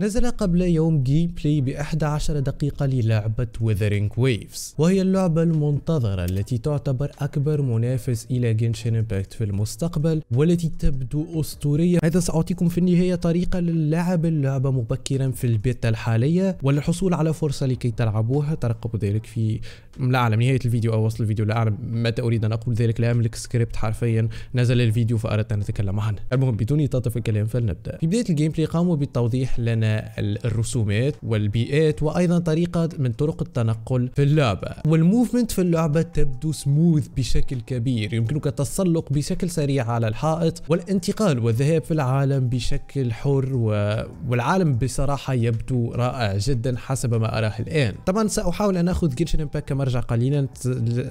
نزل قبل يوم جيم بلاي ب 11 دقيقة للعبة وذرينج ويفز وهي اللعبة المنتظرة التي تعتبر أكبر منافس إلى جنشن امباكت في المستقبل والتي تبدو أسطورية هذا سأعطيكم في النهاية طريقة للعب اللعبة مبكرا في البيتا الحالية وللحصول على فرصة لكي تلعبوها ترقبوا ذلك في لا أعلم نهاية الفيديو أو وصل الفيديو لا أعلم متى أريد أن أقول ذلك لا أملك سكريبت حرفيا نزل الفيديو فأردت أن أتكلم عنه المهم بدون إطالة في الكلام فلنبدأ في بداية الجيم بلاي قاموا بالتوضيح لنا عندنا الرسومات والبيئات وايضا طريقه من طرق التنقل في اللعبه والموفمنت في اللعبه تبدو سموث بشكل كبير يمكنك التسلق بشكل سريع على الحائط والانتقال والذهاب في العالم بشكل حر و... والعالم بصراحه يبدو رائع جدا حسب ما اراه الان طبعا ساحاول ان اخذ جيرشن امباك كمرجع قليلا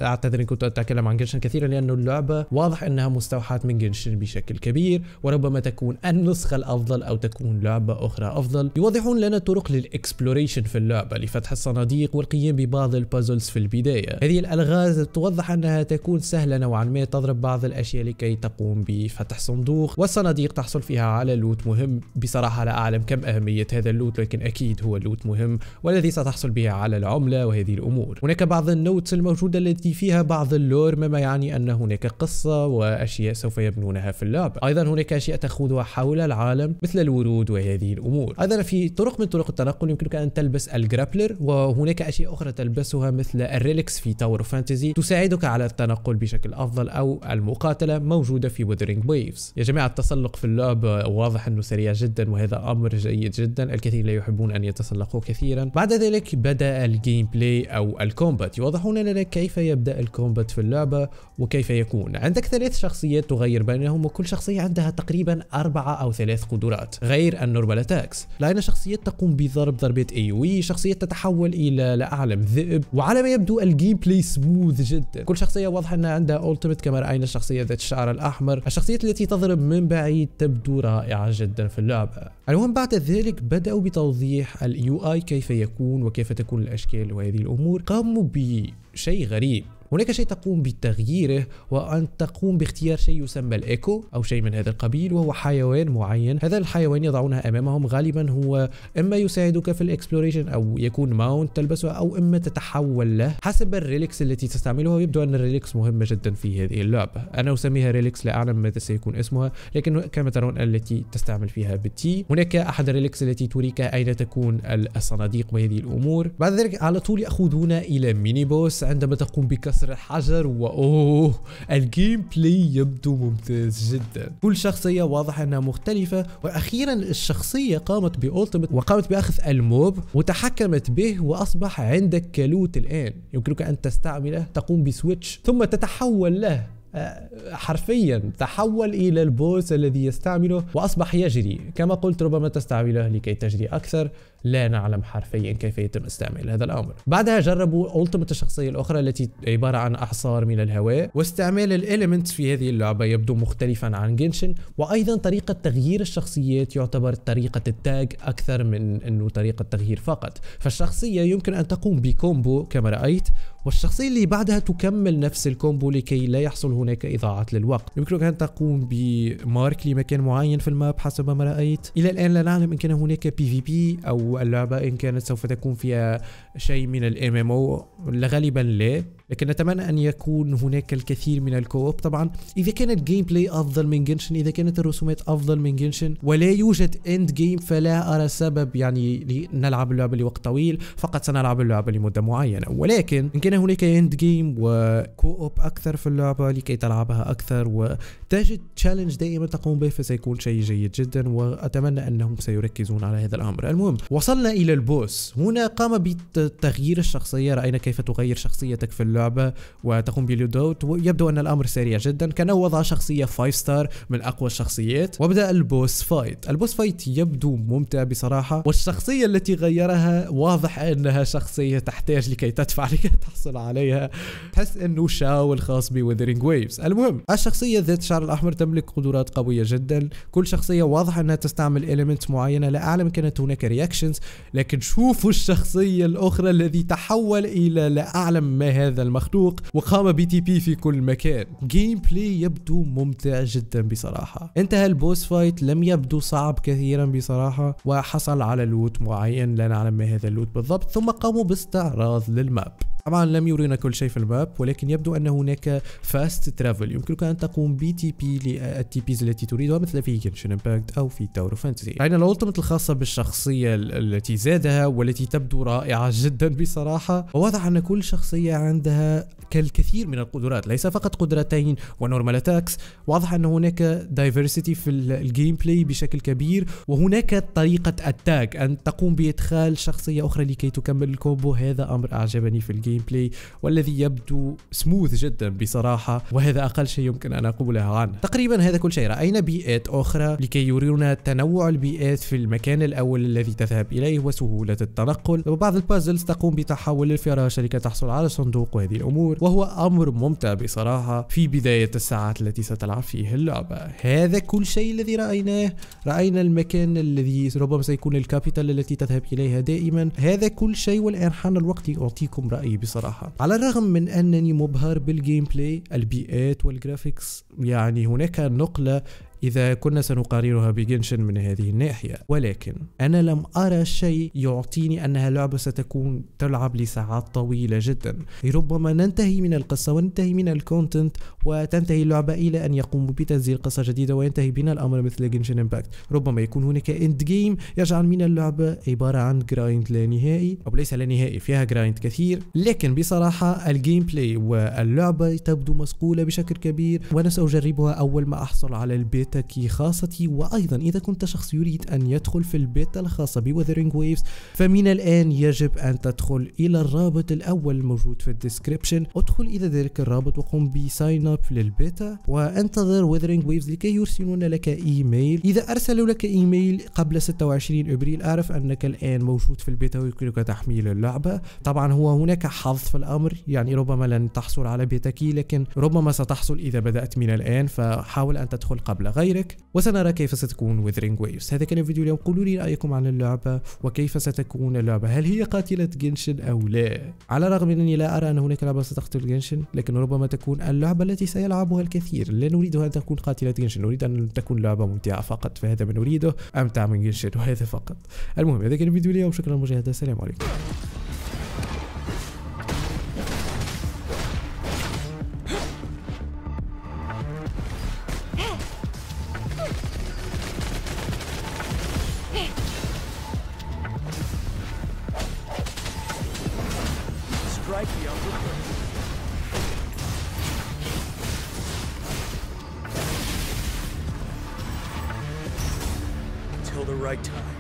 اعتذر ان كنت اتكلم عن جيرشن كثيرا لانه اللعبه واضح انها مستوحاه من جيرشن بشكل كبير وربما تكون النسخه الافضل او تكون لعبه اخرى افضل البازل يوضحون لنا طرق للاكسبلوريشن في اللعبة لفتح الصناديق والقيام ببعض البازلز في البداية هذه الألغاز توضح أنها تكون سهلة نوعا ما تضرب بعض الأشياء لكي تقوم بفتح صندوق والصناديق تحصل فيها على لوت مهم بصراحة لا أعلم كم أهمية هذا اللوت لكن أكيد هو لوت مهم والذي ستحصل به على العملة وهذه الأمور هناك بعض النوتس الموجودة التي فيها بعض اللور مما يعني أن هناك قصة وأشياء سوف يبنونها في اللعبة أيضا هناك أشياء تخوضها حول العالم مثل الورود وهذه الأمور هذا في طرق من طرق التنقل يمكنك أن تلبس الجرابلر وهناك أشياء أخرى تلبسها مثل الريلكس في تاور فانتزي تساعدك على التنقل بشكل أفضل أو المقاتلة موجودة في وذرينج ويفز يا جماعة التسلق في اللعب واضح أنه سريع جدا وهذا أمر جيد جدا الكثير لا يحبون أن يتسلقوا كثيرا بعد ذلك بدأ الجيم بلاي أو الكومبات يوضحون لنا كيف يبدأ الكومبات في اللعبة وكيف يكون عندك ثلاث شخصيات تغير بينهم وكل شخصية عندها تقريبا أربعة أو ثلاث قدرات غير النورمال اتاكس لأن شخصيات تقوم بضرب ضربات اي وي اي شخصيات تتحول الى لا اعلم ذئب وعلى ما يبدو الجيم بلاي سموث جدا كل شخصيه واضحه انها عندها التيمت كما راينا الشخصيه ذات الشعر الاحمر الشخصيات التي تضرب من بعيد تبدو رائعه جدا في اللعبه المهم بعد ذلك بداوا بتوضيح اليو اي كيف يكون وكيف تكون الاشكال وهذه الامور قاموا بشيء غريب هناك شيء تقوم بتغييره وأن تقوم باختيار شيء يسمى الإيكو أو شيء من هذا القبيل وهو حيوان معين هذا الحيوان يضعونه أمامهم غالبا هو إما يساعدك في الإكسبلوريشن أو يكون ماونت تلبسه أو إما تتحول له حسب الريلكس التي تستعملها ويبدو أن الريلكس مهمة جدا في هذه اللعبة أنا أسميها ريلكس لا أعلم ماذا سيكون اسمها لكن كما ترون التي تستعمل فيها بالتي هناك أحد الريلكس التي تريك أين تكون الصناديق وهذه الأمور بعد ذلك على طول يأخذون إلى ميني بوس عندما تقوم بكسر كسر الحجر واوه الجيم بلاي يبدو ممتاز جدا كل شخصية واضح انها مختلفة واخيرا الشخصية قامت بالتمت وقامت باخذ الموب وتحكمت به واصبح عندك كلوت الان يمكنك ان تستعمله تقوم بسويتش ثم تتحول له آه، حرفيا تحول الى البوس الذي يستعمله واصبح يجري كما قلت ربما تستعمله لكي تجري اكثر لا نعلم حرفيا كيف يتم استعمال هذا الأمر بعدها جربوا اولتيميت الشخصية الأخرى التي عبارة عن أحصار من الهواء واستعمال الإليمنتس في هذه اللعبة يبدو مختلفا عن جنشن وأيضا طريقة تغيير الشخصيات يعتبر طريقة التاج أكثر من أنه طريقة تغيير فقط فالشخصية يمكن أن تقوم بكومبو كما رأيت والشخصية اللي بعدها تكمل نفس الكومبو لكي لا يحصل هناك إضاعات للوقت يمكنك أن تقوم بمارك لمكان معين في الماب حسب ما رأيت إلى الآن لا نعلم إن كان هناك بي في بي أو اللعبة إن كانت سوف تكون فيها شيء من الام ام او غالبا لا لكن نتمنى أن يكون هناك الكثير من الكوب طبعا إذا كانت جيم بلاي أفضل من جنشن إذا كانت الرسومات أفضل من جنشن ولا يوجد إند جيم فلا أرى سبب يعني لنلعب اللعبة لوقت طويل فقط سنلعب اللعبة لمدة معينة ولكن إن كان هناك إند جيم اوب أكثر في اللعبة لكي تلعبها أكثر وتجد تشالنج دائما تقوم به فسيكون شيء جيد جدا وأتمنى أنهم سيركزون على هذا الأمر المهم وصلنا إلى البوس هنا قام بتغيير الشخصية رأينا كيف تغير شخصيتك في اللعبة اللعبة وتقوم بلودوت ويبدو أن الأمر سريع جدا كان وضع شخصية 5 ستار من أقوى الشخصيات وبدأ البوس فايت البوس فايت يبدو ممتع بصراحة والشخصية التي غيرها واضح أنها شخصية تحتاج لكي تدفع لكي تحصل عليها تحس أنه شاو الخاص بوذرينج ويفز المهم الشخصية ذات الشعر الأحمر تملك قدرات قوية جدا كل شخصية واضح أنها تستعمل إليمنت معينة لا أعلم كانت هناك رياكشنز لكن شوفوا الشخصية الأخرى الذي تحول إلى لا أعلم ما هذا المخلوق وقام بي تي بي في كل مكان جيم بلاي يبدو ممتع جدا بصراحة انتهى البوس فايت لم يبدو صعب كثيرا بصراحة وحصل على لوت معين لا نعلم ما هذا اللوت بالضبط ثم قاموا باستعراض للماب طبعا لم يرينا كل شيء في الماب ولكن يبدو ان هناك فاست ترافل يمكنك ان تقوم بي تي بي بيز التي تريدها مثل في جنشن امباكت او في تاور فانتسي راينا الالتيميت الخاصه بالشخصيه التي زادها والتي تبدو رائعه جدا بصراحه وواضح ان كل شخصيه عندها كالكثير من القدرات ليس فقط قدرتين ونورمال اتاكس واضح ان هناك دايفرسيتي في الجيم بلاي بشكل كبير وهناك طريقه اتاك ان تقوم بادخال شخصيه اخرى لكي تكمل الكومبو هذا امر اعجبني في الجيم الجيم بلاي والذي يبدو سموث جدا بصراحة وهذا أقل شيء يمكن أن أقوله عنه تقريبا هذا كل شيء رأينا بيئات أخرى لكي يرينا تنوع البيئات في المكان الأول الذي تذهب إليه وسهولة التنقل وبعض البازلز تقوم بتحول الفراشة لكي تحصل على صندوق وهذه الأمور وهو أمر ممتع بصراحة في بداية الساعات التي ستلعب فيه اللعبة هذا كل شيء الذي رأيناه رأينا المكان الذي ربما سيكون الكابيتال التي تذهب إليها دائما هذا كل شيء والآن حان الوقت لأعطيكم رأيي بصراحة على الرغم من أنني مبهر بالجيم بلاي البيئات والجرافيكس يعني هناك نقلة إذا كنا سنقارنها بجنشن من هذه الناحية ولكن أنا لم أرى شيء يعطيني أنها لعبة ستكون تلعب لساعات طويلة جدا ربما ننتهي من القصة وننتهي من الكونتنت وتنتهي اللعبة إلى أن يقوم بتنزيل قصة جديدة وينتهي بنا الأمر مثل جنشن امباكت ربما يكون هناك اند جيم يجعل من اللعبة عبارة عن جرايند لا نهائي أو ليس لا نهائي فيها جرايند كثير لكن بصراحة الجيم بلاي واللعبة تبدو مسقولة بشكل كبير وأنا سأجربها أول ما أحصل على البيت بيتك خاصتي وأيضا إذا كنت شخص يريد أن يدخل في البيتا الخاصة بوذرينج ويفز فمن الآن يجب أن تدخل إلى الرابط الأول الموجود في الديسكريبشن ادخل إلى ذلك الرابط وقم بساين أب للبيتا وانتظر وذرينج ويفز لكي يرسلون لك إيميل إذا أرسلوا لك إيميل قبل 26 أبريل أعرف أنك الآن موجود في البيتا ويمكنك تحميل اللعبة طبعا هو هناك حظ في الأمر يعني ربما لن تحصل على بيتا كي لكن ربما ستحصل إذا بدأت من الآن فحاول أن تدخل قبل غيرك وسنرى كيف ستكون وذرينج ويفز هذا كان الفيديو اليوم قولوا لي رأيكم عن اللعبة وكيف ستكون اللعبة هل هي قاتلة جنشن أو لا على الرغم أنني لا أرى أن هناك لعبة ستقتل جنشن لكن ربما تكون اللعبة التي سيلعبها الكثير لا نريد أن تكون قاتلة جنشن نريد أن تكون لعبة ممتعة فقط فهذا ما نريده أمتع من جنشن وهذا فقط المهم هذا كان الفيديو اليوم شكرا للمشاهدة السلام عليكم like the until the right time.